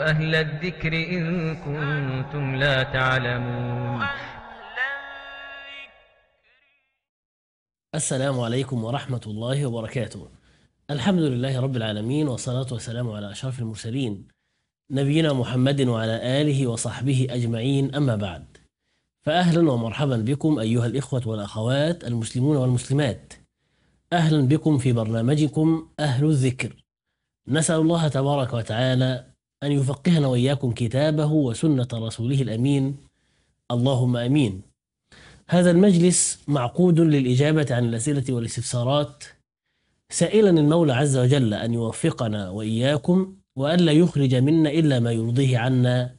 أهل الذكر إن كنتم لا تعلمون السلام عليكم ورحمة الله وبركاته الحمد لله رب العالمين والصلاة والسلام على أشرف المرسلين نبينا محمد وعلى آله وصحبه أجمعين أما بعد فأهلا ومرحبا بكم أيها الإخوة والأخوات المسلمون والمسلمات أهلا بكم في برنامجكم أهل الذكر نسأل الله تبارك وتعالى أن يفقهنا وإياكم كتابه وسنة رسوله الأمين اللهم أمين هذا المجلس معقود للإجابة عن الأسئلة والاستفسارات سائلا المولى عز وجل أن يوفقنا وإياكم وألا يخرج منا إلا ما يرضيه عنا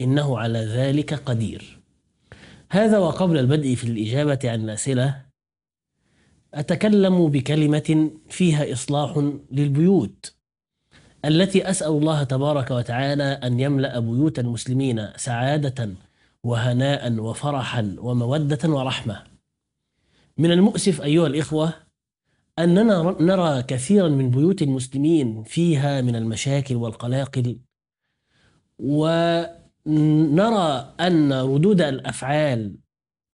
إنه على ذلك قدير هذا وقبل البدء في الإجابة عن الأسئلة أتكلم بكلمة فيها إصلاح للبيوت التي أسأل الله تبارك وتعالى أن يملأ بيوت المسلمين سعادة وهناء وفرحا ومودة ورحمة من المؤسف أيها الإخوة أننا نرى كثيرا من بيوت المسلمين فيها من المشاكل والقلاقل ونرى أن ردود الأفعال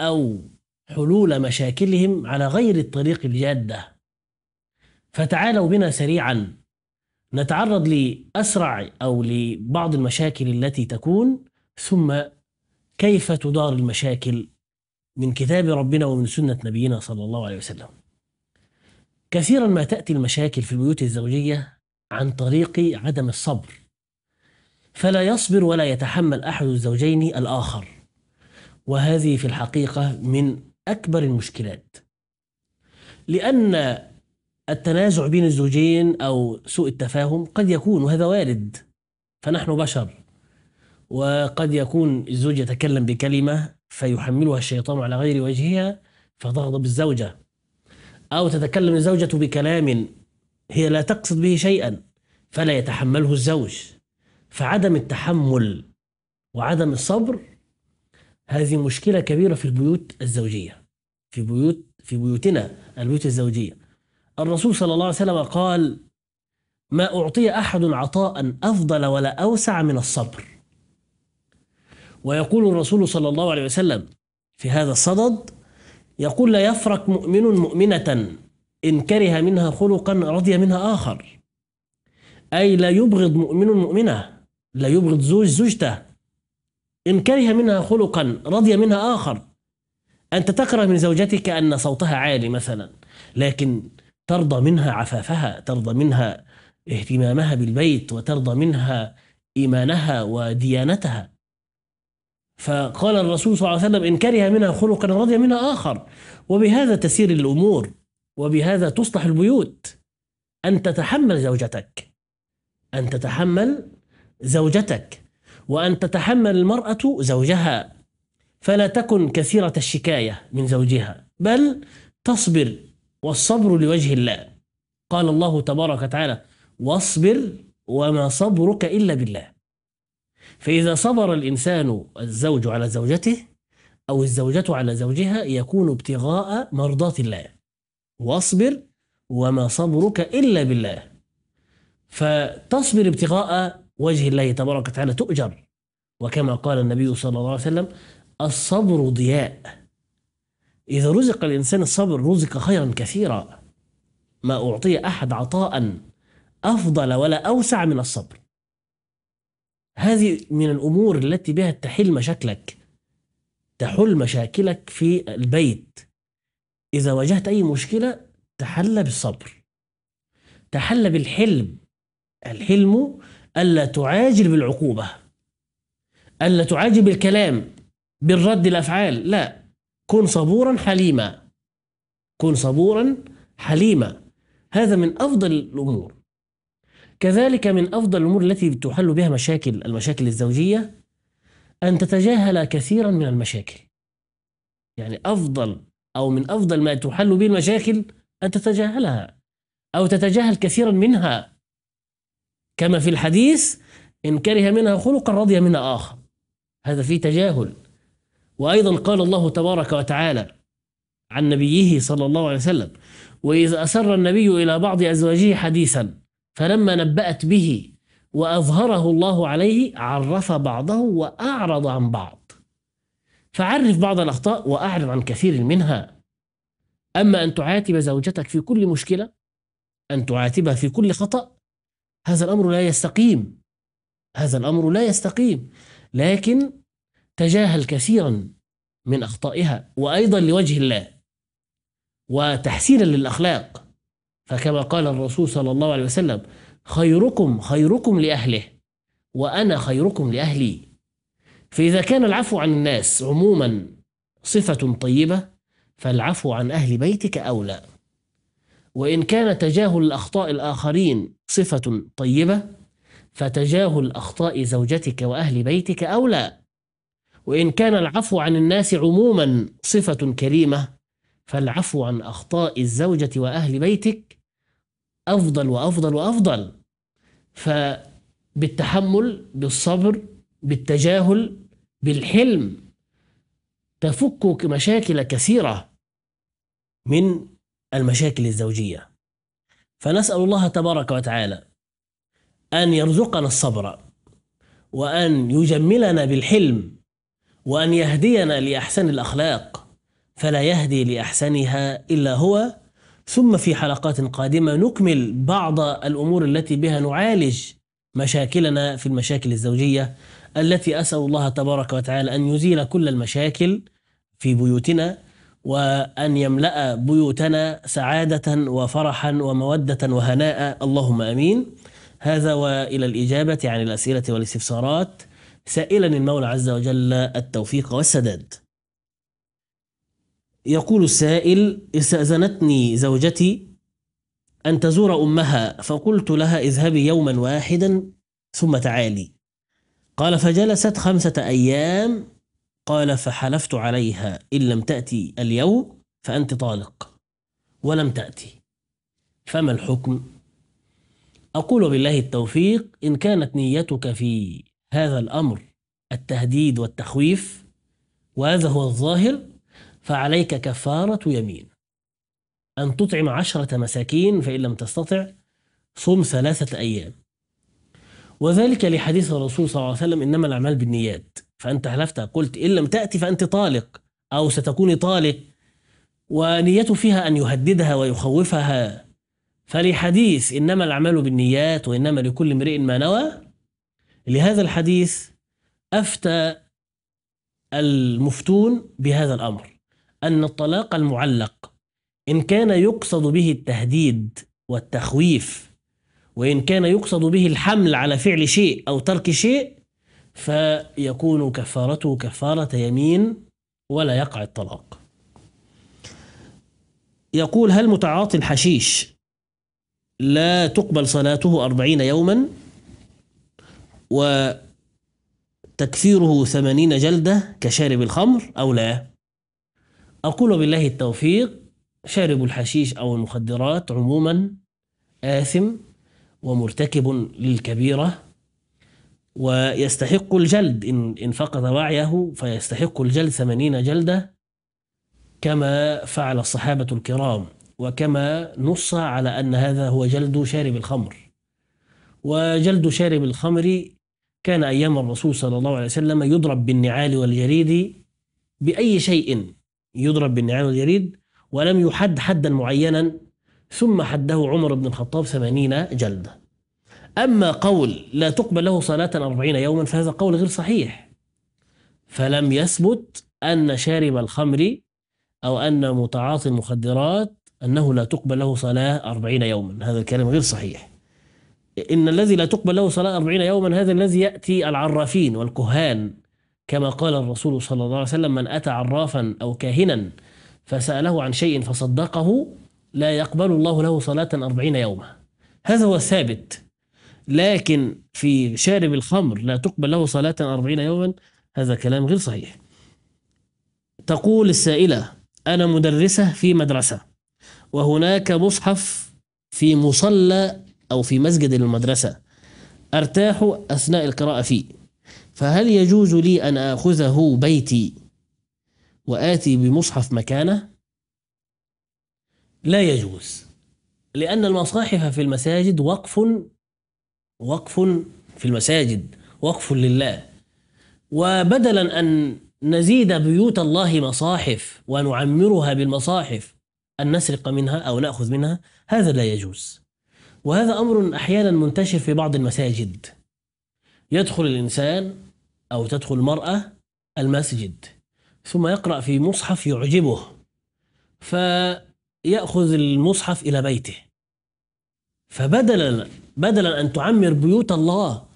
أو حلول مشاكلهم على غير الطريق الجادة فتعالوا بنا سريعا نتعرض لأسرع أو لبعض المشاكل التي تكون ثم كيف تدار المشاكل من كتاب ربنا ومن سنة نبينا صلى الله عليه وسلم كثيرا ما تأتي المشاكل في البيوت الزوجية عن طريق عدم الصبر فلا يصبر ولا يتحمل أحد الزوجين الآخر وهذه في الحقيقة من أكبر المشكلات لأن التنازع بين الزوجين أو سوء التفاهم قد يكون وهذا وارد فنحن بشر وقد يكون الزوج يتكلم بكلمة فيحملها الشيطان على غير وجهها فتغضب الزوجة أو تتكلم الزوجة بكلام هي لا تقصد به شيئا فلا يتحمله الزوج فعدم التحمل وعدم الصبر هذه مشكلة كبيرة في البيوت الزوجية في بيوت في بيوتنا البيوت الزوجية الرسول صلى الله عليه وسلم قال ما أعطي أحد عطاء أفضل ولا أوسع من الصبر ويقول الرسول صلى الله عليه وسلم في هذا الصدد يقول لا يفرق مؤمن مؤمنة إن كره منها خلقا رضي منها آخر أي لا يبغض مؤمن مؤمنة لا يبغض زوج زوجته إن كره منها خلقا رضي منها آخر أنت تكره من زوجتك أن صوتها عالي مثلا لكن ترضى منها عفافها ترضى منها اهتمامها بالبيت وترضى منها إيمانها وديانتها فقال الرسول صلى الله عليه وسلم إن كره منها خلقا رضي منها آخر وبهذا تسير الأمور وبهذا تصلح البيوت أن تتحمل زوجتك أن تتحمل زوجتك وأن تتحمل المرأة زوجها فلا تكن كثيرة الشكاية من زوجها بل تصبر والصبر لوجه الله قال الله تبارك وتعالى واصبر وما صبرك إلا بالله فإذا صبر الإنسان الزوج على زوجته أو الزوجة على زوجها يكون ابتغاء مرضات الله واصبر وما صبرك إلا بالله فتصبر ابتغاء وجه الله تبارك وتعالى تؤجر وكما قال النبي صلى الله عليه وسلم الصبر ضياء إذا رزق الإنسان الصبر رزق خيرا كثيرا ما أعطي أحد عطاء أفضل ولا أوسع من الصبر هذه من الأمور التي بها تحل مشاكلك تحل مشاكلك في البيت إذا واجهت أي مشكلة تحل بالصبر تحل بالحلم الحلم ألا تعاجل بالعقوبة ألا تعاجل بالكلام بالرد الأفعال لا كن صبورا حليما كن صبورا حليما هذا من أفضل الأمور كذلك من أفضل الأمور التي تحل بها مشاكل المشاكل الزوجية أن تتجاهل كثيرا من المشاكل يعني أفضل أو من أفضل ما تحل به المشاكل أن تتجاهلها أو تتجاهل كثيرا منها كما في الحديث إن كره منها خلقا رضي منها آخر هذا في تجاهل وأيضا قال الله تبارك وتعالى عن نبيه صلى الله عليه وسلم وإذ أسر النبي إلى بعض أزواجه حديثا فلما نبأت به وأظهره الله عليه عرف بعضه وأعرض عن بعض فعرف بعض الأخطاء وأعرض عن كثير منها أما أن تعاتب زوجتك في كل مشكلة أن تعاتبها في كل خطأ هذا الأمر لا يستقيم هذا الأمر لا يستقيم لكن تجاهل كثيرا من اخطائها وايضا لوجه الله وتحسينا للاخلاق فكما قال الرسول صلى الله عليه وسلم خيركم خيركم لاهله وانا خيركم لاهلي فاذا كان العفو عن الناس عموما صفه طيبه فالعفو عن اهل بيتك اولى وان كان تجاهل اخطاء الاخرين صفه طيبه فتجاهل اخطاء زوجتك واهل بيتك اولى وإن كان العفو عن الناس عموما صفة كريمة فالعفو عن أخطاء الزوجة وأهل بيتك أفضل وأفضل وأفضل فبالتحمل بالصبر بالتجاهل بالحلم تفك مشاكل كثيرة من المشاكل الزوجية فنسأل الله تبارك وتعالى أن يرزقنا الصبر وأن يجملنا بالحلم وأن يهدينا لأحسن الأخلاق فلا يهدي لأحسنها إلا هو ثم في حلقات قادمة نكمل بعض الأمور التي بها نعالج مشاكلنا في المشاكل الزوجية التي أسأل الله تبارك وتعالى أن يزيل كل المشاكل في بيوتنا وأن يملأ بيوتنا سعادة وفرحا ومودة وهناء اللهم أمين هذا وإلى الإجابة عن الأسئلة والاستفسارات سائلا المولى عز وجل التوفيق والسداد يقول السائل استأذنتني زوجتي أن تزور أمها فقلت لها اذهبي يوما واحدا ثم تعالي قال فجلست خمسة أيام قال فحلفت عليها إن لم تأتي اليوم فأنت طالق ولم تأتي فما الحكم؟ أقول بالله التوفيق إن كانت نيتك في هذا الأمر التهديد والتخويف وهذا هو الظاهر فعليك كفارة يمين أن تطعم عشرة مساكين فإن لم تستطع صم ثلاثة أيام وذلك لحديث الرسول صلى الله عليه وسلم إنما الأعمال بالنيات فأنت حلفت قلت إن لم تأتي فأنت طالق أو ستكون طالق ونيته فيها أن يهددها ويخوفها فلحديث إنما الأعمال بالنيات وإنما لكل امرئ ما نوى لهذا الحديث أفتى المفتون بهذا الأمر أن الطلاق المعلق إن كان يقصد به التهديد والتخويف وإن كان يقصد به الحمل على فعل شيء أو ترك شيء فيكون كفارته كفارة يمين ولا يقع الطلاق يقول هل متعاطي الحشيش لا تقبل صلاته أربعين يوما وتكثيره ثمانين جلدة كشارب الخمر أو لا أقول بالله التوفيق شارب الحشيش أو المخدرات عموما آثم ومرتكب للكبيرة ويستحق الجلد إن, إن فقد وعيه فيستحق الجلد ثمانين جلدة كما فعل الصحابة الكرام وكما نص على أن هذا هو جلد شارب الخمر وجلد شارب الخمر كان أيام الرسول صلى الله عليه وسلم يضرب بالنعال والجريد بأي شيء يضرب بالنعال والجريد ولم يحد حدا معينا ثم حده عمر بن الخطاب ثمانين جلدة أما قول لا تقبل له صلاة أربعين يوما فهذا قول غير صحيح فلم يثبت أن شارب الخمر أو أن متعاطي المخدرات أنه لا تقبل له صلاة أربعين يوما هذا الكلام غير صحيح إن الذي لا تقبل له صلاة أربعين يوما هذا الذي يأتي العرافين والكهان كما قال الرسول صلى الله عليه وسلم من أتى عرافا أو كاهنا فسأله عن شيء فصدقه لا يقبل الله له صلاة أربعين يوما هذا هو الثابت لكن في شارب الخمر لا تقبل له صلاة أربعين يوما هذا كلام غير صحيح تقول السائلة أنا مدرسة في مدرسة وهناك مصحف في مصلى أو في مسجد المدرسة أرتاح أثناء القراءة فيه فهل يجوز لي أن آخذه بيتي وآتي بمصحف مكانه؟ لا يجوز لأن المصاحف في المساجد وقف وقف في المساجد وقف لله وبدلا أن نزيد بيوت الله مصاحف ونعمرها بالمصاحف أن نسرق منها أو نأخذ منها هذا لا يجوز وهذا أمر أحيانا منتشر في بعض المساجد يدخل الإنسان أو تدخل المرأة المسجد ثم يقرأ في مصحف يعجبه فيأخذ المصحف إلى بيته فبدلا بدلا أن تعمر بيوت الله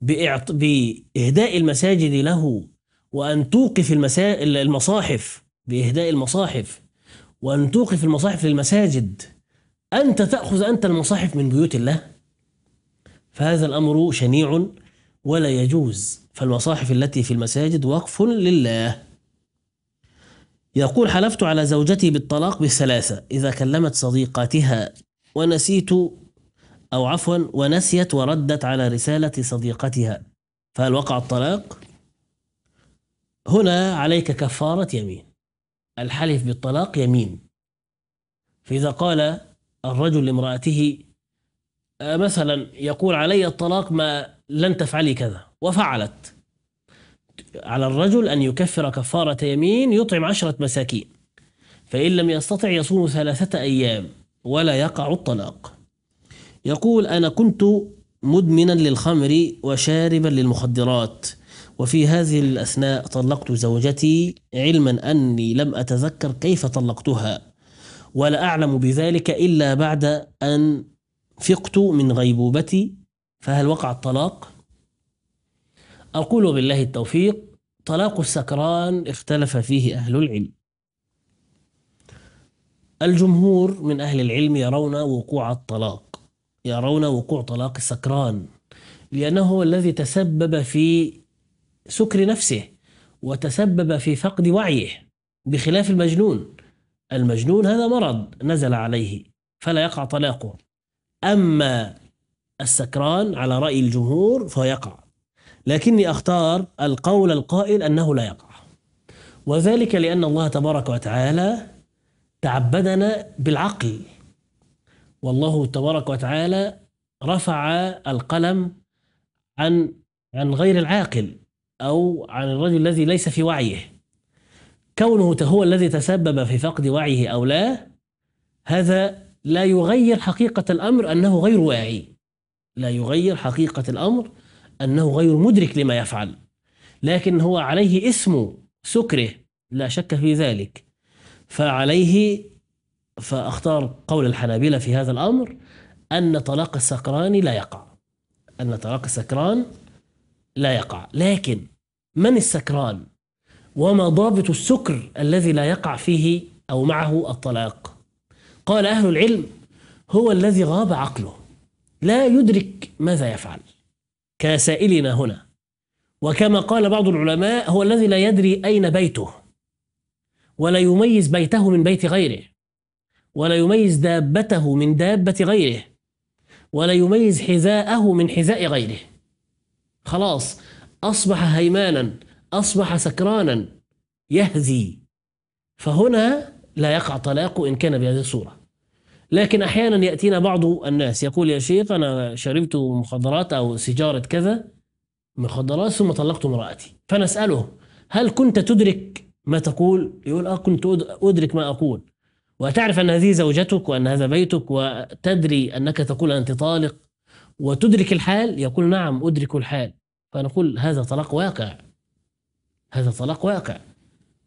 بإعط... بإهداء المساجد له وأن توقف المسا... المصاحف بإهداء المصاحف وأن توقف المصاحف للمساجد أنت تأخذ أنت المصاحف من بيوت الله فهذا الأمر شنيع ولا يجوز فالمصاحف التي في المساجد وقف لله يقول حلفت على زوجتي بالطلاق بالثلاثة إذا كلمت صديقاتها ونسيت أو عفوا ونسيت وردت على رسالة صديقتها فهل وقع الطلاق؟ هنا عليك كفارة يمين الحلف بالطلاق يمين فإذا قال الرجل لامرأته آه، مثلا يقول علي الطلاق ما لن تفعلي كذا وفعلت على الرجل أن يكفر كفارة يمين يطعم عشرة مساكين فإن لم يستطع يصوم ثلاثة أيام ولا يقع الطلاق يقول أنا كنت مدمنا للخمر وشاربا للمخدرات وفي هذه الأثناء طلقت زوجتي علما أني لم أتذكر كيف طلقتها ولا أعلم بذلك إلا بعد أن فقت من غيبوبتي فهل وقع الطلاق؟ أقول بالله التوفيق طلاق السكران اختلف فيه أهل العلم الجمهور من أهل العلم يرون وقوع الطلاق يرون وقوع طلاق السكران لأنه هو الذي تسبب في سكر نفسه وتسبب في فقد وعيه بخلاف المجنون المجنون هذا مرض نزل عليه فلا يقع طلاقه أما السكران على رأي الجمهور فيقع لكني أختار القول القائل أنه لا يقع وذلك لأن الله تبارك وتعالى تعبدنا بالعقل والله تبارك وتعالى رفع القلم عن عن غير العاقل أو عن الرجل الذي ليس في وعيه كونه هو الذي تسبب في فقد وعيه أو لا هذا لا يغير حقيقة الأمر أنه غير واعي لا يغير حقيقة الأمر أنه غير مدرك لما يفعل لكن هو عليه اسم سكره لا شك في ذلك فعليه فأختار قول الحنابلة في هذا الأمر أن طلاق السكران لا يقع أن طلاق السكران لا يقع لكن من السكران وما ضابط السكر الذي لا يقع فيه أو معه الطلاق قال أهل العلم هو الذي غاب عقله لا يدرك ماذا يفعل كسائلنا هنا وكما قال بعض العلماء هو الذي لا يدري أين بيته ولا يميز بيته من بيت غيره ولا يميز دابته من دابة غيره ولا يميز حذاءه من حذاء غيره خلاص أصبح هيمانا أصبح سكرانا يهذي فهنا لا يقع طلاق إن كان بهذه الصورة لكن أحيانا يأتينا بعض الناس يقول يا شيخ أنا شربت مخدرات أو سيجارة كذا مخدرات ثم طلقت امرأتي فنسأله هل كنت تدرك ما تقول يقول آه كنت أدرك ما أقول وتعرف أن هذه زوجتك وأن هذا بيتك وتدري أنك تقول أنت طالق وتدرك الحال يقول نعم أدرك الحال فنقول هذا طلاق واقع هذا طلاق واقع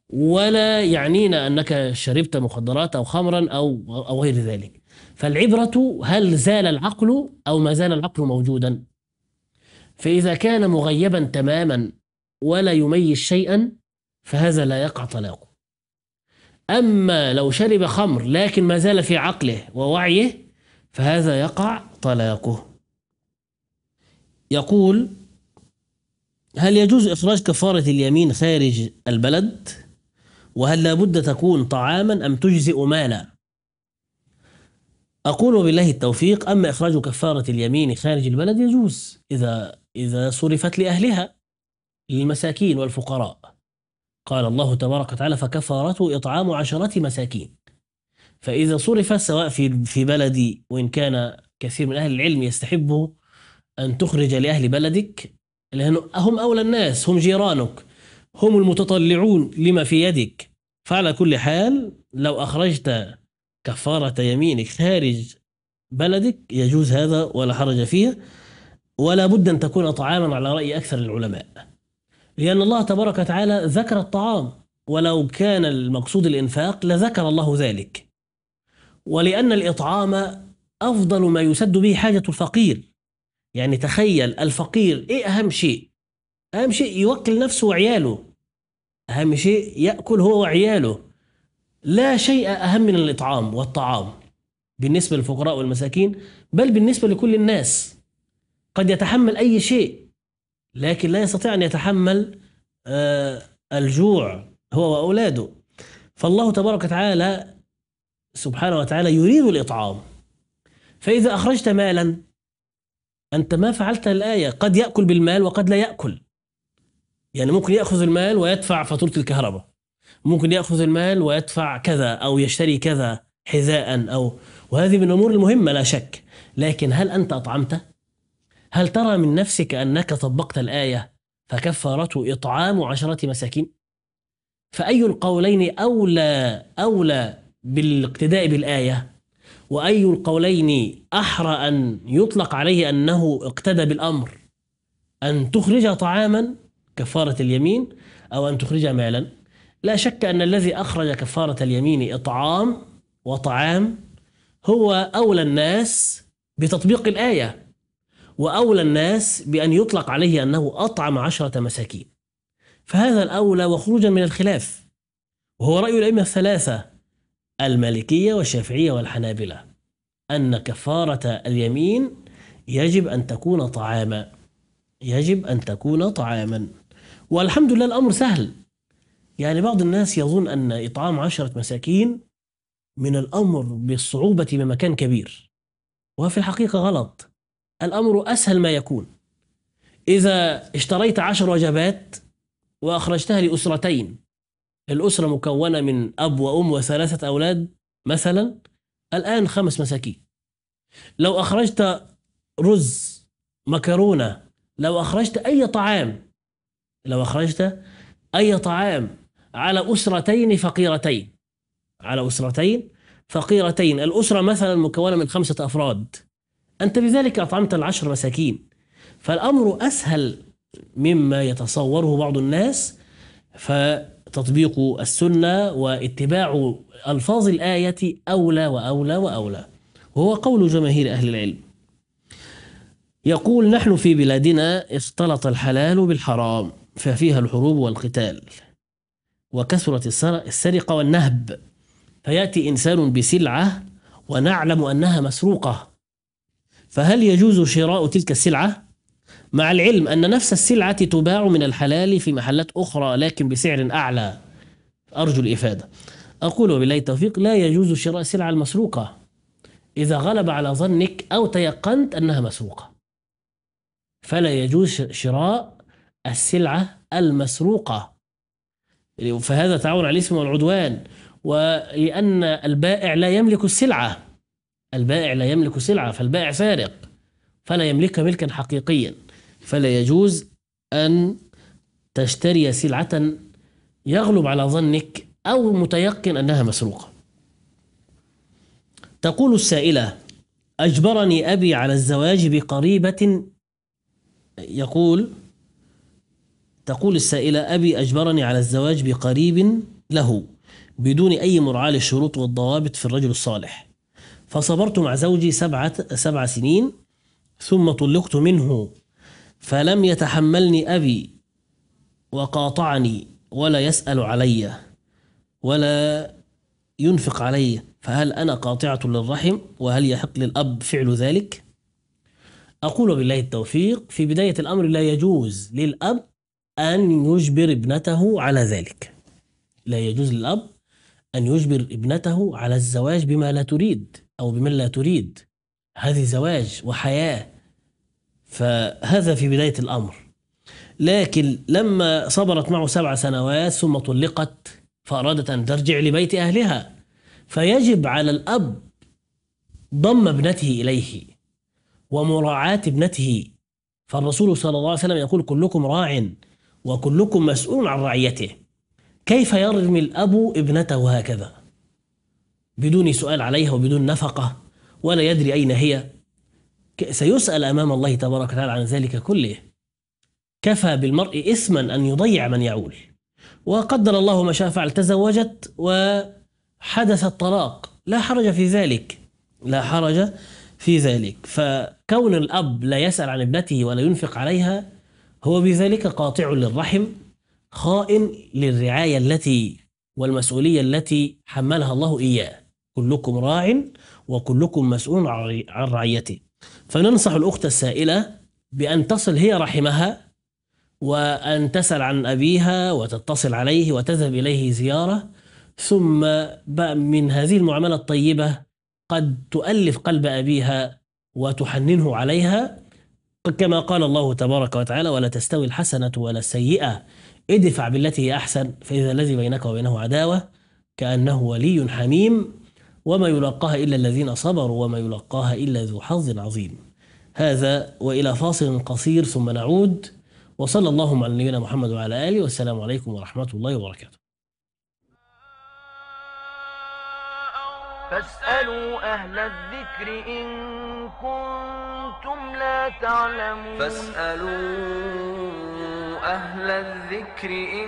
ولا يعنينا انك شربت مخدرات او خمرا او او غير ذلك فالعبره هل زال العقل او ما زال العقل موجودا فاذا كان مغيبا تماما ولا يميز شيئا فهذا لا يقع طلاقه اما لو شرب خمر لكن ما زال في عقله ووعيه فهذا يقع طلاقه يقول هل يجوز إخراج كفارة اليمين خارج البلد؟ وهل لابد تكون طعاما أم تجزئ مالا؟ أقول بالله التوفيق أما إخراج كفارة اليمين خارج البلد يجوز إذا إذا صرفت لأهلها للمساكين والفقراء قال الله تبارك وتعالى فكفارته إطعام عشرة مساكين فإذا صرف سواء في في بلدي وإن كان كثير من أهل العلم يستحبوا أن تخرج لأهل بلدك لأنه هم أولى الناس هم جيرانك هم المتطلعون لما في يدك فعلى كل حال لو أخرجت كفارة يمينك خارج بلدك يجوز هذا ولا حرج فيه ولا بد أن تكون طعاما على رأي أكثر العلماء لأن الله تبارك وتعالى ذكر الطعام ولو كان المقصود الإنفاق لذكر الله ذلك ولأن الإطعام أفضل ما يسد به حاجة الفقير يعني تخيل الفقير ايه اهم شيء اهم شيء يوكل نفسه وعياله اهم شيء ياكل هو وعياله لا شيء اهم من الاطعام والطعام بالنسبه للفقراء والمساكين بل بالنسبه لكل الناس قد يتحمل اي شيء لكن لا يستطيع ان يتحمل آه، الجوع هو واولاده فالله تبارك وتعالى سبحانه وتعالى يريد الاطعام فاذا اخرجت مالا أنت ما فعلت الآية قد يأكل بالمال وقد لا يأكل يعني ممكن يأخذ المال ويدفع فاتورة الكهرباء ممكن يأخذ المال ويدفع كذا أو يشتري كذا حذاء أو وهذه من الأمور المهمة لا شك لكن هل أنت أطعمته؟ هل ترى من نفسك أنك طبقت الآية فكفارته إطعام عشرة مساكين؟ فأي القولين أولى أولى بالاقتداء بالآية وأي القولين أحرى أن يطلق عليه أنه اقتدى بالأمر أن تخرج طعاما كفارة اليمين أو أن تخرج مالا لا شك أن الذي أخرج كفارة اليمين إطعام وطعام هو أولى الناس بتطبيق الآية وأولى الناس بأن يطلق عليه أنه أطعم عشرة مساكين فهذا الأولى وخروجا من الخلاف وهو رأي الأئمة الثلاثة المالكية والشافعية والحنابلة أن كفارة اليمين يجب أن تكون طعاما يجب أن تكون طعاما والحمد لله الأمر سهل يعني بعض الناس يظن أن إطعام عشرة مساكين من الأمر بالصعوبة بمكان كبير وفي الحقيقة غلط الأمر أسهل ما يكون إذا اشتريت عشر وجبات وأخرجتها لأسرتين الأسرة مكونة من أب وأم وثلاثة أولاد مثلا الآن خمس مساكين لو أخرجت رز مكرونة لو أخرجت أي طعام لو أخرجت أي طعام على أسرتين فقيرتين على أسرتين فقيرتين الأسرة مثلا مكونة من خمسة أفراد أنت بذلك أطعمت العشر مساكين فالأمر أسهل مما يتصوره بعض الناس ف تطبيق السنة واتباع ألفاظ الآية أولى وأولى وأولى وهو قول جماهير أهل العلم يقول نحن في بلادنا اختلط الحلال بالحرام ففيها الحروب والقتال وكثرت السرقة والنهب فيأتي إنسان بسلعة ونعلم أنها مسروقة فهل يجوز شراء تلك السلعة؟ مع العلم أن نفس السلعة تباع من الحلال في محلات أخرى لكن بسعر أعلى أرجو الإفادة أقول وبالله التوفيق لا يجوز شراء السلعة المسروقة إذا غلب على ظنك أو تيقنت أنها مسروقة فلا يجوز شراء السلعة المسروقة فهذا تعاون على الاسم والعدوان ولأن البائع لا يملك السلعة البائع لا يملك سلعة فالبائع سارق فلا يملكها ملكا حقيقيا فلا يجوز أن تشتري سلعة يغلب على ظنك أو متيقن أنها مسروقة تقول السائلة أجبرني أبي على الزواج بقريبة يقول تقول السائلة أبي أجبرني على الزواج بقريب له بدون أي مرعاة للشروط والضوابط في الرجل الصالح فصبرت مع زوجي سبعة, سبع سنين ثم طلقت منه فلم يتحملني أبي وقاطعني ولا يسأل علي ولا ينفق علي فهل أنا قاطعة للرحم وهل يحق للأب فعل ذلك؟ أقول بالله التوفيق في بداية الأمر لا يجوز للأب أن يجبر ابنته على ذلك لا يجوز للأب أن يجبر ابنته على الزواج بما لا تريد أو بما لا تريد هذه زواج وحياة فهذا في بداية الأمر لكن لما صبرت معه سبع سنوات ثم طلقت فأرادت أن ترجع لبيت أهلها فيجب على الأب ضم ابنته إليه ومراعاة ابنته فالرسول صلى الله عليه وسلم يقول كلكم راع وكلكم مسؤول عن رعيته كيف يرمي الأب ابنته هكذا بدون سؤال عليها وبدون نفقة ولا يدري أين هي سيسأل أمام الله تبارك وتعالى عن ذلك كله كفى بالمرء إثما أن يضيع من يعول وقدر الله ما شاء فعل تزوجت وحدث الطلاق لا حرج في ذلك لا حرج في ذلك فكون الأب لا يسأل عن ابنته ولا ينفق عليها هو بذلك قاطع للرحم خائن للرعاية التي والمسؤولية التي حملها الله إياه كلكم راع وكلكم مسؤول عن رعيته فننصح الأخت السائلة بأن تصل هي رحمها وأن تسأل عن أبيها وتتصل عليه وتذهب إليه زيارة ثم من هذه المعاملة الطيبة قد تؤلف قلب أبيها وتحننه عليها كما قال الله تبارك وتعالى ولا تستوي الحسنة ولا السيئة ادفع بالتي هي أحسن فإذا الذي بينك وبينه عداوة كأنه ولي حميم وما يلقاها إلا الذين صبروا وما يلقاها إلا ذو حظ عظيم هذا وإلى فاصل قصير ثم نعود وصلى اللهم على نبينا محمد وعلى آله والسلام عليكم ورحمة الله وبركاته فاسألوا أهل الذكر إن كنتم لا تعلمون فاسألوا أهل الذكر إن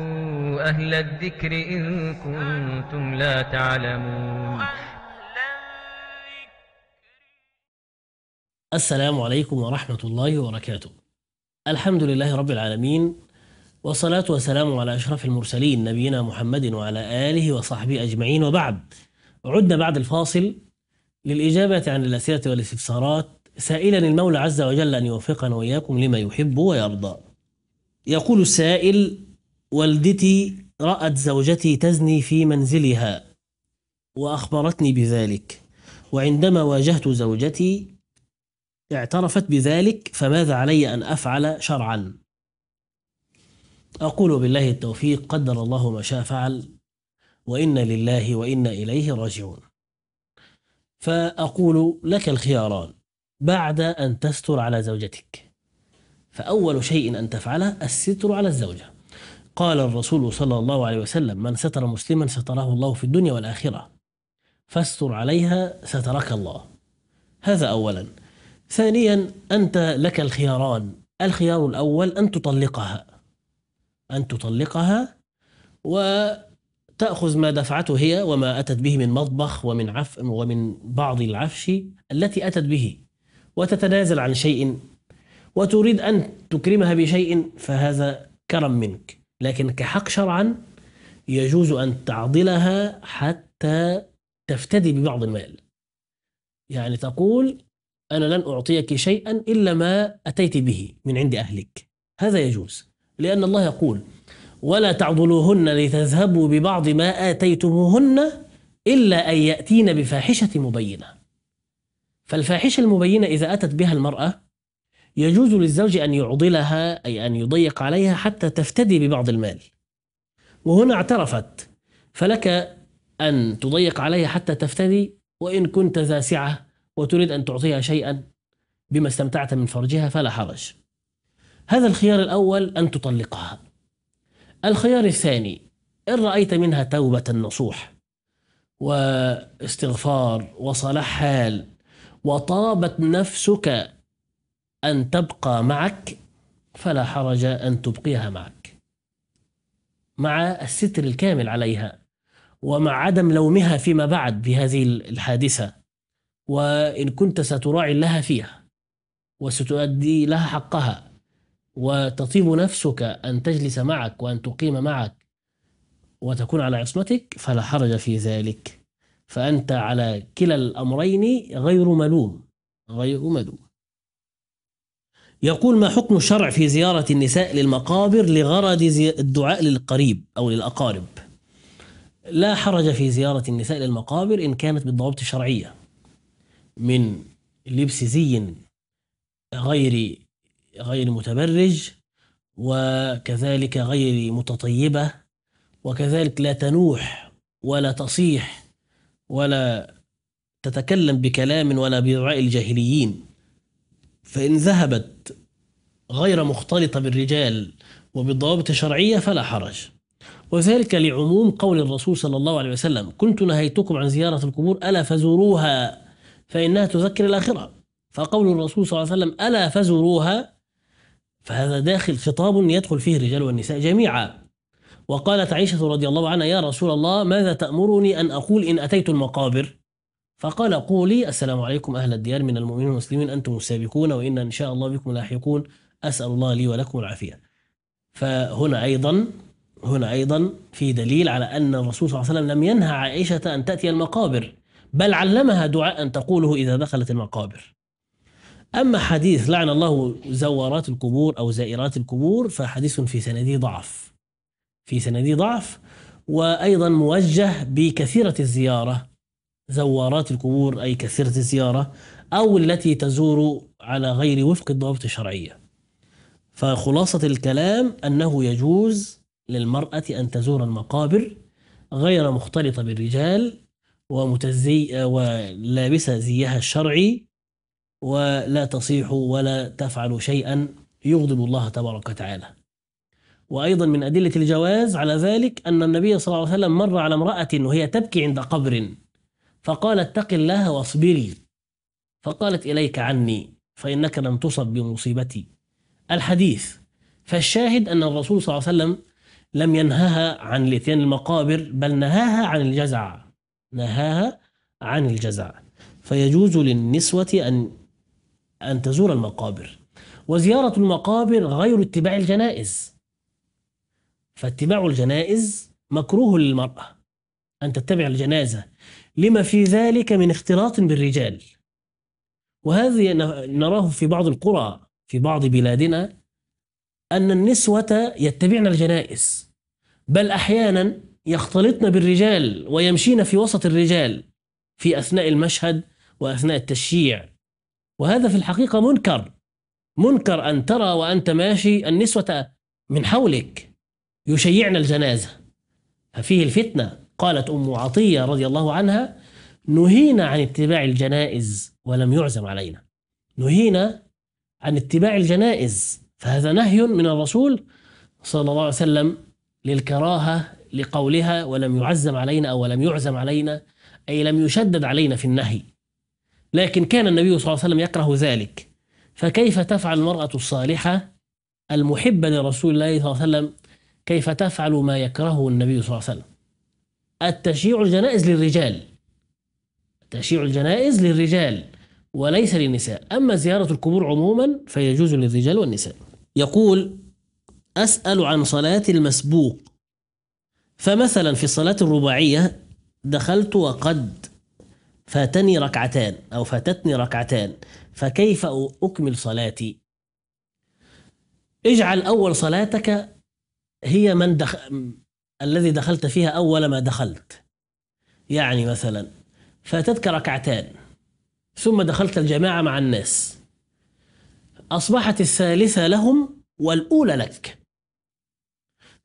أهل الذكر إن كنتم لا تعلمون السلام عليكم ورحمة الله وبركاته الحمد لله رب العالمين والصلاة والسلام على أشرف المرسلين نبينا محمد وعلى آله وصحبه أجمعين وبعد عدنا بعد الفاصل للإجابة عن الأسئلة والاستفسارات سائلا المولى عز وجل أن يوفقنا وإياكم لما يحب ويرضى يقول السائل والدتي رأت زوجتي تزني في منزلها وأخبرتني بذلك وعندما واجهت زوجتي اعترفت بذلك فماذا علي أن أفعل شرعا أقول بالله التوفيق قدر الله ما شاء فعل وإنا لله وإنا إليه راجعون فأقول لك الخياران بعد أن تستر على زوجتك فأول شيء أن تفعله الستر على الزوجة قال الرسول صلى الله عليه وسلم من ستر مسلما ستره الله في الدنيا والآخرة فاستر عليها سترك الله هذا أولا ثانيا أنت لك الخياران الخيار الأول أن تطلقها أن تطلقها وتأخذ ما دفعته هي وما أتت به من مطبخ ومن عف ومن بعض العفش التي أتت به وتتنازل عن شيء وتريد أن تكرمها بشيء فهذا كرم منك لكن كحق شرعا يجوز أن تعضلها حتى تفتدي ببعض المال يعني تقول أنا لن أعطيك شيئا إلا ما أتيت به من عند أهلك هذا يجوز لأن الله يقول ولا تعضلوهن لتذهبوا ببعض ما آتيتموهن إلا أن يأتين بفاحشة مبينة فالفاحشة المبينة إذا أتت بها المرأة يجوز للزوج أن يعضلها أي أن يضيق عليها حتى تفتدي ببعض المال وهنا اعترفت فلك أن تضيق عليها حتى تفتدي وإن كنت ذا سعة وتريد أن تعطيها شيئا بما استمتعت من فرجها فلا حرج هذا الخيار الأول أن تطلقها الخيار الثاني إن رأيت منها توبة نصوح واستغفار وصلاح حال وطابت نفسك أن تبقى معك فلا حرج أن تبقيها معك مع الستر الكامل عليها ومع عدم لومها فيما بعد بهذه الحادثة وإن كنت ستراعي لها فيها وستؤدي لها حقها وتطيب نفسك أن تجلس معك وأن تقيم معك وتكون على عصمتك فلا حرج في ذلك فأنت على كلا الأمرين غير ملوم غير ملوم يقول ما حكم الشرع في زيارة النساء للمقابر لغرض الدعاء للقريب أو للأقارب لا حرج في زيارة النساء للمقابر إن كانت بالضوابط الشرعية من لبس زي غير غير متبرج وكذلك غير متطيبة وكذلك لا تنوح ولا تصيح ولا تتكلم بكلام ولا بدعاء الجاهليين فإن ذهبت غير مختلطة بالرجال وبالضوابط الشرعية فلا حرج وذلك لعموم قول الرسول صلى الله عليه وسلم كنت نهيتكم عن زيارة القبور ألا فزوروها فإنها تذكر الآخرة فقول الرسول صلى الله عليه وسلم ألا فزوروها فهذا داخل خطاب يدخل فيه الرجال والنساء جميعا وقالت عائشة رضي الله عنها يا رسول الله ماذا تأمرني أن أقول إن أتيت المقابر فقال قولي السلام عليكم أهل الديار من المؤمنين والمسلمين أنتم السابقون وإن إن شاء الله بكم لاحقون أسأل الله لي ولكم العافية فهنا أيضا هنا أيضا في دليل على أن الرسول صلى الله عليه وسلم لم ينهى عائشة أن تأتي المقابر بل علمها دعاء أن تقوله إذا دخلت المقابر أما حديث لعن الله زوارات القبور أو زائرات القبور فحديث في سندي ضعف في سندي ضعف وأيضا موجه بكثيرة الزيارة زوارات القبور أي كثيرة الزيارة أو التي تزور على غير وفق الضوابط الشرعية فخلاصة الكلام أنه يجوز للمرأة أن تزور المقابر غير مختلطة بالرجال ومتزي ولابسة زيها الشرعي ولا تصيح ولا تفعل شيئا يغضب الله تبارك وتعالى وأيضا من أدلة الجواز على ذلك أن النبي صلى الله عليه وسلم مر على امرأة وهي تبكي عند قبر فقال اتق الله واصبري فقالت إليك عني فإنك لم تصب بمصيبتي الحديث فالشاهد أن الرسول صلى الله عليه وسلم لم ينهها عن الاتيان المقابر بل نهاها عن الجزع نهاها عن الجزع فيجوز للنسوة أن أن تزور المقابر وزيارة المقابر غير اتباع الجنائز فاتباع الجنائز مكروه للمرأة أن تتبع الجنازة لما في ذلك من اختلاط بالرجال وهذه نراه في بعض القرى في بعض بلادنا أن النسوة يتبعن الجنائز بل أحيانا يختلطن بالرجال ويمشين في وسط الرجال في أثناء المشهد وأثناء التشييع وهذا في الحقيقة منكر منكر أن ترى وأنت ماشي النسوة من حولك يشيعن الجنازة ففيه الفتنة قالت أم عطية رضي الله عنها نهينا عن اتباع الجنائز ولم يعزم علينا نهينا عن اتباع الجنائز فهذا نهي من الرسول صلى الله عليه وسلم للكراهة لقولها ولم يعزم علينا أو لم يعزم علينا أي لم يشدد علينا في النهي لكن كان النبي صلى الله عليه وسلم يكره ذلك فكيف تفعل المرأة الصالحة المحبة لرسول الله صلى الله عليه وسلم كيف تفعل ما يكرهه النبي صلى الله عليه وسلم التشييع الجنائز للرجال تشييع الجنائز للرجال وليس للنساء أما زيارة القبور عموما فيجوز للرجال والنساء يقول أسأل عن صلاة المسبوق فمثلا في الصلاة الرباعية دخلت وقد فاتني ركعتان أو فاتتني ركعتان فكيف أكمل صلاتي اجعل أول صلاتك هي من دخل الذي دخلت فيها أول ما دخلت يعني مثلا فاتتك ركعتان ثم دخلت الجماعة مع الناس أصبحت الثالثة لهم والأولى لك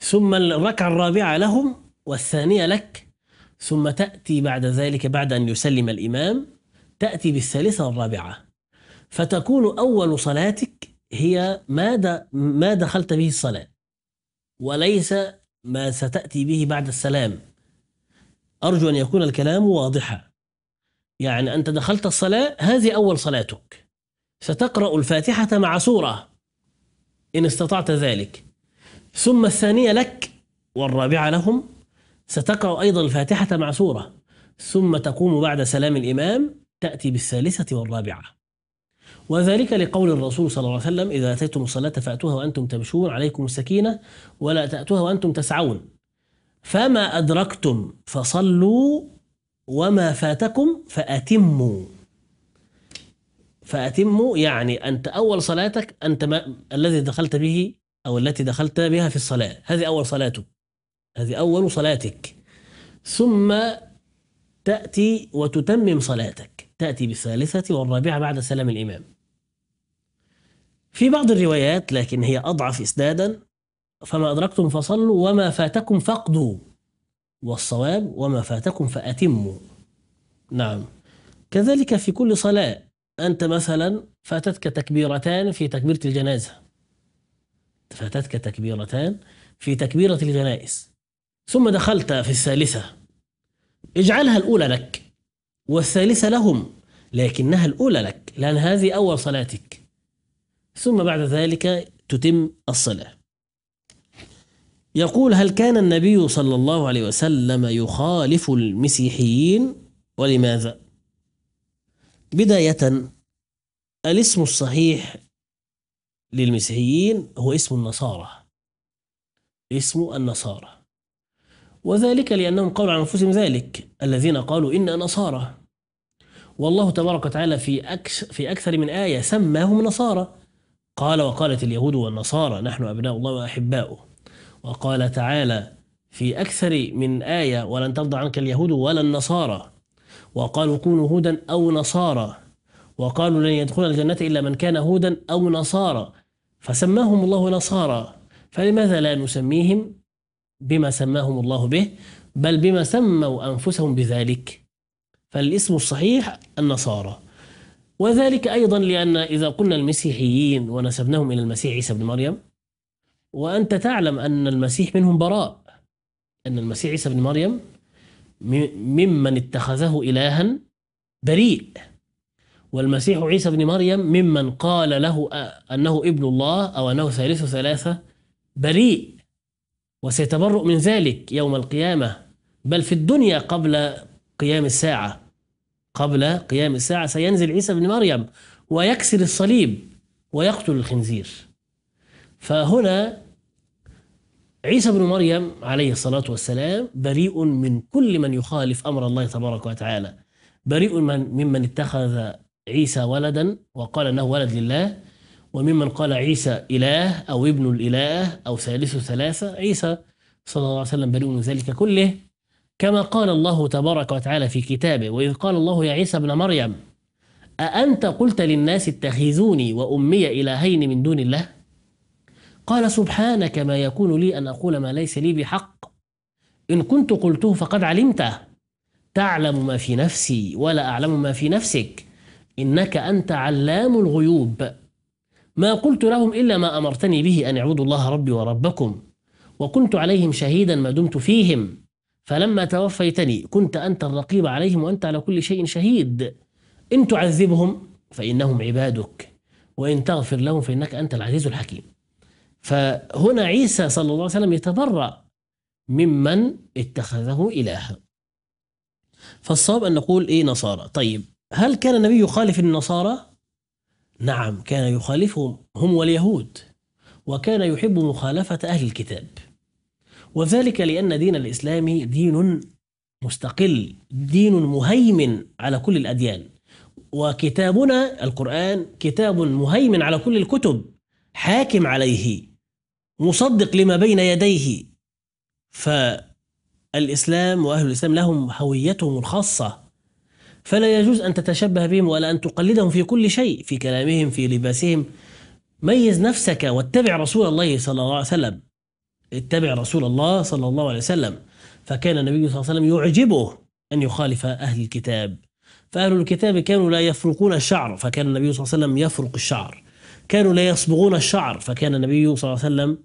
ثم الركعة الرابعة لهم والثانية لك ثم تأتي بعد ذلك بعد أن يسلم الإمام تأتي بالثالثة الرابعة فتكون أول صلاتك هي ما ما دخلت به الصلاة وليس ما ستأتي به بعد السلام أرجو أن يكون الكلام واضحا يعني أنت دخلت الصلاة هذه أول صلاتك ستقرأ الفاتحة مع سورة إن استطعت ذلك ثم الثانية لك والرابعة لهم ستقرأ أيضا الفاتحة مع سورة ثم تقوم بعد سلام الإمام تأتي بالثالثة والرابعة وذلك لقول الرسول صلى الله عليه وسلم إذا أتيتم الصلاة فأتوها وأنتم تمشون عليكم السكينة ولا تأتوها وأنتم تسعون فما أدركتم فصلوا وما فاتكم فأتموا فأتموا يعني أنت أول صلاتك أنت ما الذي دخلت به أو التي دخلت بها في الصلاة هذه أول صلاتك هذه أول صلاتك ثم تأتي وتتمم صلاتك تأتي بالثالثة والرابعة بعد سلام الإمام في بعض الروايات لكن هي أضعف إسدادا فما أدركتم فصلوا وما فاتكم فاقضوا والصواب وما فاتكم فأتموا نعم كذلك في كل صلاة أنت مثلا فاتتك تكبيرتان في تكبيرة الجنازة فاتتك تكبيرتان في تكبيرة الجنائز ثم دخلت في الثالثة اجعلها الأولى لك والثالثة لهم لكنها الأولى لك لأن هذه أول صلاتك ثم بعد ذلك تتم الصلاة يقول هل كان النبي صلى الله عليه وسلم يخالف المسيحيين ولماذا بداية الاسم الصحيح للمسيحيين هو اسم النصارى اسم النصارى وذلك لأنهم قالوا عن أنفسهم ذلك الذين قالوا إنا نصارى والله تبارك وتعالى في في أكثر من آية سماهم نصارى قال وقالت اليهود والنصارى نحن أبناء الله وأحباؤه وقال تعالى في أكثر من آية ولن ترضى عنك اليهود ولا النصارى وقالوا كونوا هودا أو نصارى وقالوا لن يدخل الجنة إلا من كان هودا أو نصارى فسماهم الله نصارى فلماذا لا نسميهم بما سماهم الله به بل بما سموا أنفسهم بذلك فالاسم الصحيح النصارى وذلك أيضا لأن إذا قلنا المسيحيين ونسبناهم إلى المسيح عيسى بن مريم وأنت تعلم أن المسيح منهم براء أن المسيح عيسى بن مريم ممن اتخذه إلها بريء والمسيح عيسى بن مريم ممن قال له أنه ابن الله أو أنه ثالث ثلاثة بريء وسيتبرؤ من ذلك يوم القيامة بل في الدنيا قبل قيام الساعة قبل قيام الساعة سينزل عيسى بن مريم ويكسر الصليب ويقتل الخنزير فهنا عيسى بن مريم عليه الصلاة والسلام بريء من كل من يخالف أمر الله تبارك وتعالى بريء من ممن اتخذ عيسى ولدا وقال أنه ولد لله وممن قال عيسى إله أو ابن الإله أو ثالث ثلاثة عيسى صلى الله عليه وسلم بريء من ذلك كله كما قال الله تبارك وتعالى في كتابه وإذ قال الله يا عيسى ابن مريم أأنت قلت للناس اتخذوني وأمي إلهين من دون الله قال سبحانك ما يكون لي أن أقول ما ليس لي بحق إن كنت قلته فقد علمته تعلم ما في نفسي ولا أعلم ما في نفسك إنك أنت علام الغيوب ما قلت لهم إلا ما أمرتني به أن اعبدوا الله ربي وربكم وكنت عليهم شهيدا ما دمت فيهم فلما توفيتني كنت أنت الرقيب عليهم وأنت على كل شيء شهيد إن تعذبهم فإنهم عبادك وإن تغفر لهم فإنك أنت العزيز الحكيم فهنا عيسى صلى الله عليه وسلم يتبرأ ممن اتخذه إلها فالصواب أن نقول إيه نصارى طيب هل كان النبي يخالف النصارى؟ نعم كان يخالفهم هم واليهود وكان يحب مخالفة أهل الكتاب وذلك لأن دين الإسلام دين مستقل دين مهيمن على كل الأديان وكتابنا القرآن كتاب مهيمن على كل الكتب حاكم عليه مصدق لما بين يديه فالإسلام وأهل الإسلام لهم هويتهم الخاصة فلا يجوز أن تتشبه بهم ولا أن تقلدهم في كل شيء في كلامهم في لباسهم ميز نفسك واتبع رسول الله صلى الله عليه وسلم اتبع رسول الله صلى الله عليه وسلم فكان النبي صلى الله عليه وسلم يعجبه أن يخالف أهل الكتاب فأهل الكتاب كانوا لا يفرقون الشعر فكان النبي صلى الله عليه وسلم يفرق الشعر كانوا لا يصبغون الشعر فكان النبي صلى الله عليه وسلم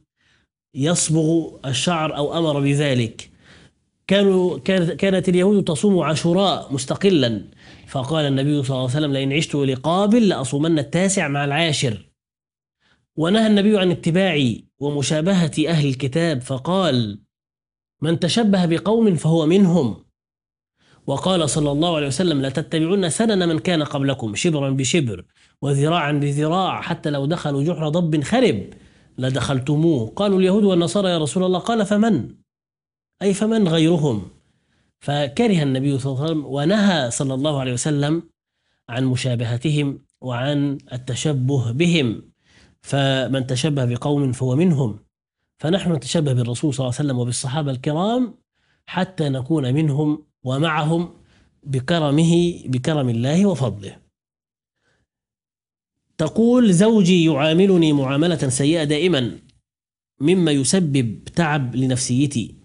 يصبغ الشعر أو أمر بذلك كانوا كانت اليهود تصوم عاشوراء مستقلا فقال النبي صلى الله عليه وسلم لئن عشت لقابل لأصومن التاسع مع العاشر ونهى النبي عن اتباع ومشابهة أهل الكتاب فقال من تشبه بقوم فهو منهم وقال صلى الله عليه وسلم لا تتبعون سنن من كان قبلكم شبرا بشبر وذراعا بذراع حتى لو دخلوا جحر ضب خرب لدخلتموه قالوا اليهود والنصارى يا رسول الله قال فمن أي فمن غيرهم فكره النبي صلى الله عليه وسلم ونهى صلى الله عليه وسلم عن مشابهتهم وعن التشبه بهم فمن تشبه بقوم فهو منهم فنحن نتشبه بالرسول صلى الله عليه وسلم وبالصحابة الكرام حتى نكون منهم ومعهم بكرمه بكرم الله وفضله تقول زوجي يعاملني معاملة سيئة دائما مما يسبب تعب لنفسيتي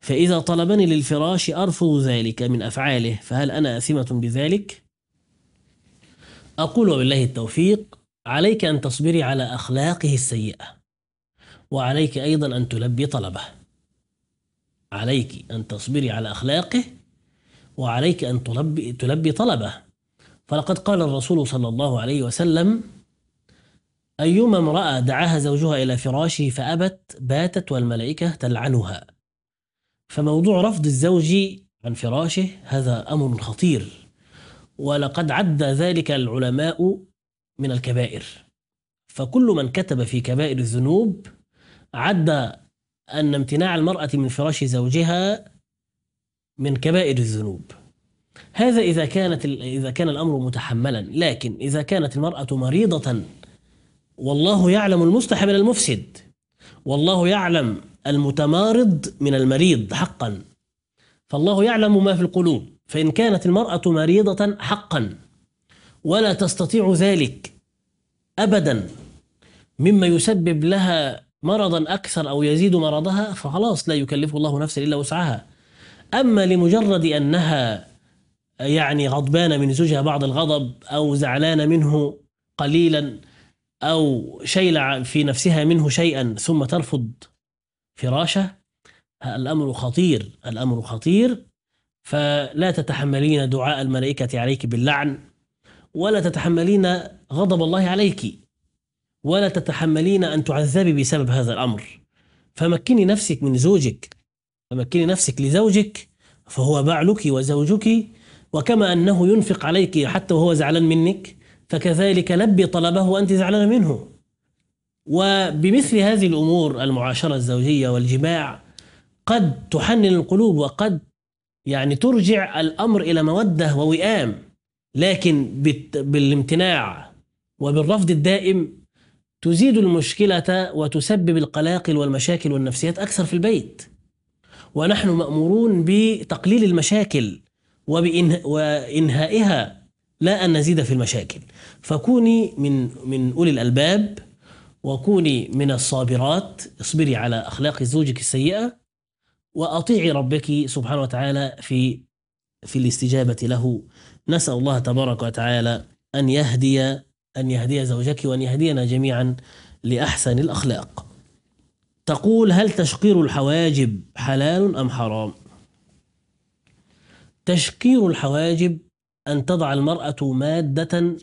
فإذا طلبني للفراش أرفض ذلك من أفعاله فهل أنا آثمة بذلك؟ أقول وبالله التوفيق عليك أن تصبري على أخلاقه السيئة وعليك أيضا أن تلبي طلبه عليك أن تصبري على أخلاقه وعليك أن تلبي, تلبي طلبه فلقد قال الرسول صلى الله عليه وسلم أيما امرأة دعاها زوجها إلى فراشه فأبت باتت والملائكة تلعنها فموضوع رفض الزوج عن فراشه هذا أمر خطير ولقد عد ذلك العلماء من الكبائر فكل من كتب في كبائر الذنوب عد أن امتناع المرأة من فراش زوجها من كبائر الذنوب هذا إذا كانت إذا كان الأمر متحملا لكن إذا كانت المرأة مريضة والله يعلم المصلح من المفسد والله يعلم المتمارض من المريض حقا فالله يعلم ما في القلوب فإن كانت المرأة مريضة حقا ولا تستطيع ذلك ابدا مما يسبب لها مرضا اكثر او يزيد مرضها فخلاص لا يكلف الله نفسا الا وسعها اما لمجرد انها يعني غضبانه من زوجها بعض الغضب او زعلانه منه قليلا او شيلع في نفسها منه شيئا ثم ترفض فراشه الامر خطير الامر خطير فلا تتحملين دعاء الملائكه عليك باللعن ولا تتحملين غضب الله عليك ولا تتحملين أن تعذبي بسبب هذا الأمر فمكني نفسك من زوجك فمكني نفسك لزوجك فهو بعلك وزوجك وكما أنه ينفق عليك حتى وهو زعلان منك فكذلك لبي طلبه وأنت زعلانة منه وبمثل هذه الأمور المعاشرة الزوجية والجماع قد تحنن القلوب وقد يعني ترجع الأمر إلى مودة ووئام لكن بالامتناع وبالرفض الدائم تزيد المشكلة وتسبب القلاقل والمشاكل والنفسيات أكثر في البيت ونحن مأمورون بتقليل المشاكل وإنهائها لا أن نزيد في المشاكل فكوني من من أولي الألباب وكوني من الصابرات اصبري على أخلاق زوجك السيئة وأطيعي ربك سبحانه وتعالى في في الاستجابة له نسأل الله تبارك وتعالى أن يهدي أن يهدي زوجك وأن يهدينا جميعا لأحسن الأخلاق تقول هل تشقير الحواجب حلال أم حرام تشقير الحواجب أن تضع المرأة مادة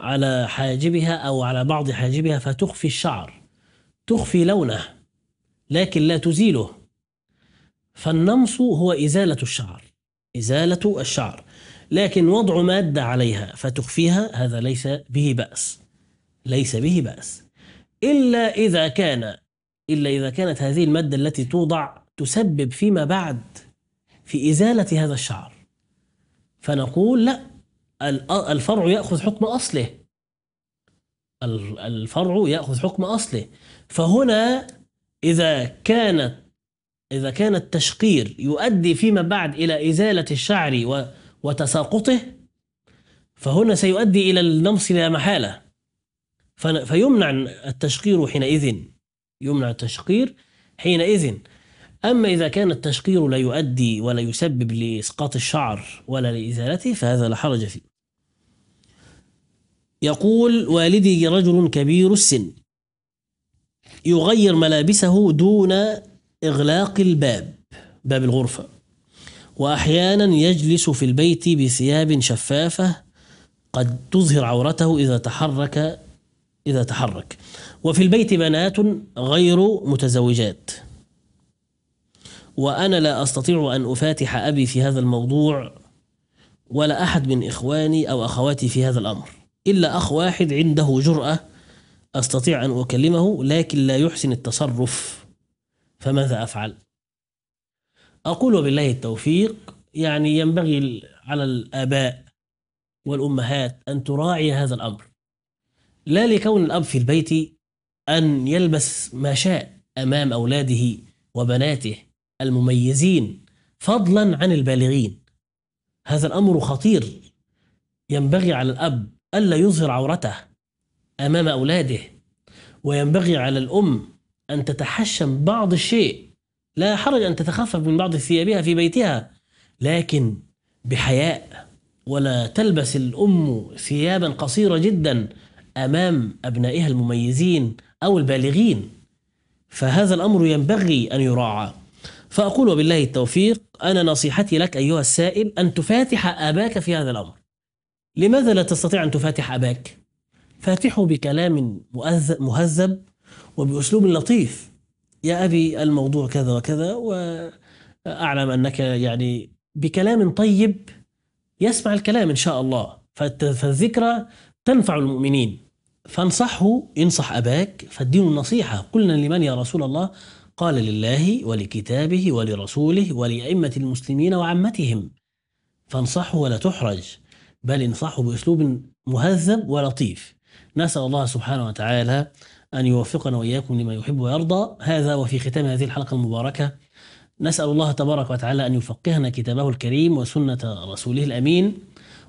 على حاجبها أو على بعض حاجبها فتخفي الشعر تخفي لونه لكن لا تزيله فالنمص هو إزالة الشعر إزالة الشعر لكن وضع مادة عليها فتخفيها هذا ليس به بأس ليس به بأس إلا إذا كان إلا إذا كانت هذه المادة التي توضع تسبب فيما بعد في إزالة هذا الشعر فنقول لا الفرع يأخذ حكم أصله الفرع يأخذ حكم أصله فهنا إذا كانت إذا كان التشقير يؤدي فيما بعد إلى إزالة الشعر و وتساقطه فهنا سيؤدي إلى النمص لا محالة فيمنع التشقير حينئذ يمنع التشقير حينئذ أما إذا كان التشقير لا يؤدي ولا يسبب لإسقاط الشعر ولا لإزالته فهذا لا حرج فيه يقول والدي رجل كبير السن يغير ملابسه دون إغلاق الباب باب الغرفة وأحيانا يجلس في البيت بثياب شفافة قد تظهر عورته إذا تحرك إذا تحرك وفي البيت بنات غير متزوجات وأنا لا أستطيع أن أفاتح أبي في هذا الموضوع ولا أحد من إخواني أو أخواتي في هذا الأمر إلا أخ واحد عنده جرأة أستطيع أن أكلمه لكن لا يحسن التصرف فماذا أفعل؟ أقول وبالله التوفيق يعني ينبغي على الآباء والأمهات أن تراعي هذا الأمر لا لكون الأب في البيت أن يلبس ما شاء أمام أولاده وبناته المميزين فضلا عن البالغين هذا الأمر خطير ينبغي على الأب ألا يظهر عورته أمام أولاده وينبغي على الأم أن تتحشم بعض الشيء لا حرج أن تتخفف من بعض ثيابها في بيتها لكن بحياء ولا تلبس الأم ثيابا قصيرة جدا أمام أبنائها المميزين أو البالغين فهذا الأمر ينبغي أن يراعى فأقول وبالله التوفيق أنا نصيحتي لك أيها السائل أن تفاتح أباك في هذا الأمر لماذا لا تستطيع أن تفاتح أباك؟ فاتحه بكلام مهذب وبأسلوب لطيف يا أبي الموضوع كذا وكذا وأعلم أنك يعني بكلام طيب يسمع الكلام إن شاء الله فالذكرى تنفع المؤمنين فانصحه انصح أباك فالدين النصيحة قلنا لمن يا رسول الله قال لله ولكتابه ولرسوله ولأئمة المسلمين وعمتهم فانصحه ولا تحرج بل انصحه بأسلوب مهذب ولطيف نسأل الله سبحانه وتعالى أن يوفقنا وإياكم لما يحب ويرضى هذا وفي ختام هذه الحلقة المباركة نسأل الله تبارك وتعالى أن يفقهنا كتابه الكريم وسنة رسوله الأمين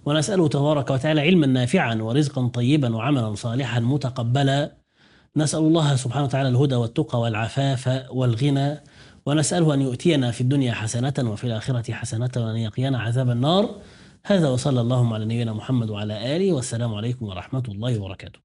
ونسأله تبارك وتعالى علما نافعا ورزقا طيبا وعملا صالحا متقبلا نسأل الله سبحانه وتعالى الهدى والتقى والعفاف والغنى ونسأله أن يؤتينا في الدنيا حسنة وفي الآخرة حسنة وأن يقينا عذاب النار هذا وصلى اللهم على نبينا محمد وعلى آله والسلام عليكم ورحمة الله وبركاته